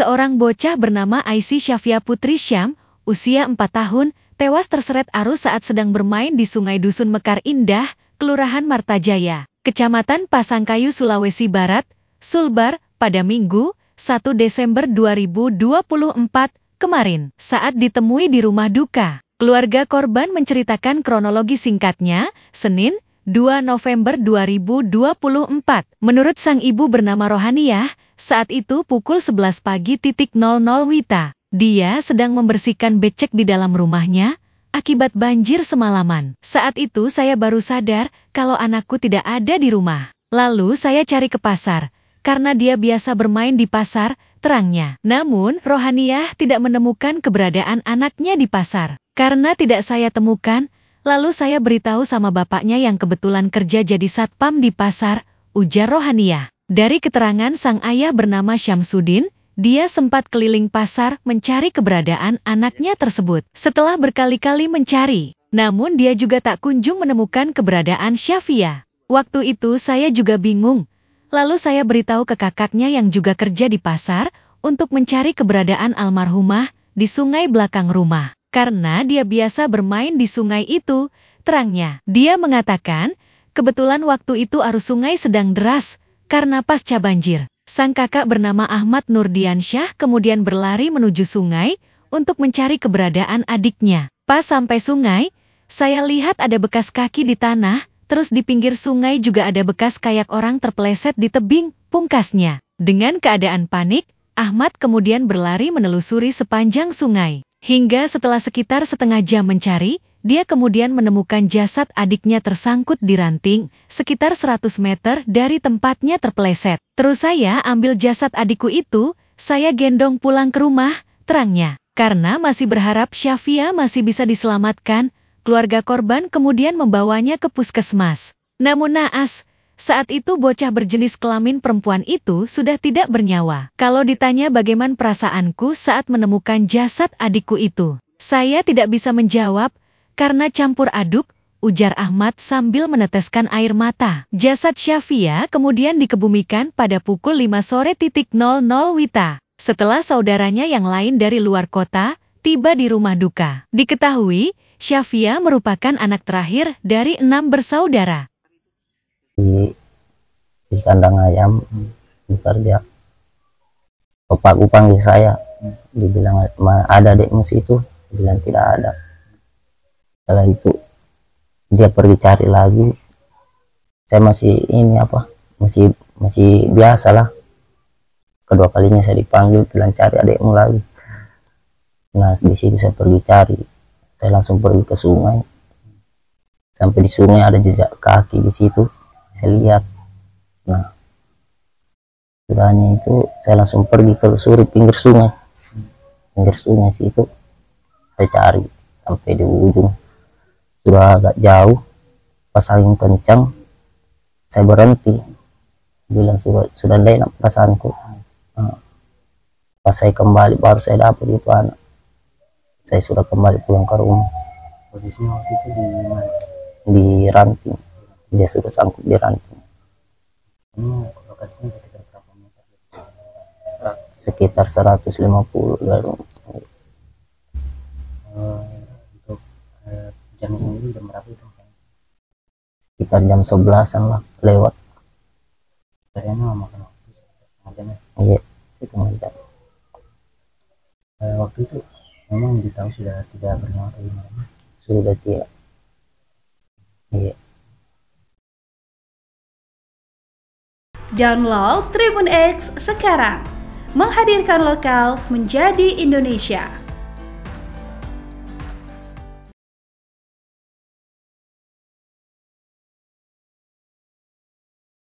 Seorang bocah bernama Aisy Syafia Putri Syam, usia 4 tahun, tewas terseret arus saat sedang bermain di sungai Dusun Mekar Indah, Kelurahan Martajaya, Kecamatan Pasangkayu, Sulawesi Barat, Sulbar, pada Minggu, 1 Desember 2024, kemarin. Saat ditemui di rumah duka, keluarga korban menceritakan kronologi singkatnya, Senin, 2 November 2024. Menurut sang ibu bernama Rohaniah, saat itu pukul 11 pagi titik 00 Wita. Dia sedang membersihkan becek di dalam rumahnya, akibat banjir semalaman. Saat itu saya baru sadar kalau anakku tidak ada di rumah. Lalu saya cari ke pasar, karena dia biasa bermain di pasar, terangnya. Namun, Rohaniah tidak menemukan keberadaan anaknya di pasar. Karena tidak saya temukan, lalu saya beritahu sama bapaknya yang kebetulan kerja jadi satpam di pasar, ujar Rohaniah. Dari keterangan sang ayah bernama Syamsuddin, dia sempat keliling pasar mencari keberadaan anaknya tersebut. Setelah berkali-kali mencari, namun dia juga tak kunjung menemukan keberadaan Syafia. Waktu itu saya juga bingung, lalu saya beritahu ke kakaknya yang juga kerja di pasar untuk mencari keberadaan almarhumah di sungai belakang rumah. Karena dia biasa bermain di sungai itu, terangnya. Dia mengatakan, kebetulan waktu itu arus sungai sedang deras, karena pasca banjir, sang kakak bernama Ahmad Nurdiansyah kemudian berlari menuju sungai untuk mencari keberadaan adiknya. Pas sampai sungai, saya lihat ada bekas kaki di tanah, terus di pinggir sungai juga ada bekas kayak orang terpeleset di tebing, pungkasnya. Dengan keadaan panik, Ahmad kemudian berlari menelusuri sepanjang sungai. Hingga setelah sekitar setengah jam mencari, dia kemudian menemukan jasad adiknya tersangkut di ranting, sekitar 100 meter dari tempatnya terpeleset. Terus saya ambil jasad adikku itu, saya gendong pulang ke rumah, terangnya. Karena masih berharap Syafia masih bisa diselamatkan, keluarga korban kemudian membawanya ke puskesmas. Namun naas, saat itu bocah berjenis kelamin perempuan itu sudah tidak bernyawa. Kalau ditanya bagaimana perasaanku saat menemukan jasad adikku itu, saya tidak bisa menjawab, karena campur aduk, ujar Ahmad sambil meneteskan air mata. Jasad Syafia kemudian dikebumikan pada pukul 5 sore titik 00 Wita. Setelah saudaranya yang lain dari luar kota, tiba di rumah duka. Diketahui, Syafia merupakan anak terakhir dari enam bersaudara. Di, di kandang ayam, bekerja. Bapakku panggil saya, dibilang ada adikmu situ, bilang tidak ada setelah itu dia pergi cari lagi saya masih ini apa masih masih biasa lah kedua kalinya saya dipanggil bilang cari adikmu lagi nah di situ saya pergi cari saya langsung pergi ke sungai sampai di sungai ada jejak kaki di situ saya lihat nah sudahnya itu saya langsung pergi ke suri pinggir sungai pinggir sungai situ saya cari sampai di ujung sudah agak jauh pas angin kencang saya berhenti bilang sudah sudah enak perasaanku ah. pas saya kembali baru saya dapat itu anak saya sudah kembali pulang ke rumah posisi waktu itu di mana di ranting dia sudah sangkut di ranting lokasinya sekitar berapa meter sekitar 150 dari rumah sekitar jam sebelasan lah lewat kayaknya lama makan waktu setengah iya setengah jam ya? iya. Eh, waktu itu memang ditahu sudah tidak bernyawa atau gimana sudah tidak iya. iya Download Tribun X sekarang menghadirkan lokal menjadi Indonesia.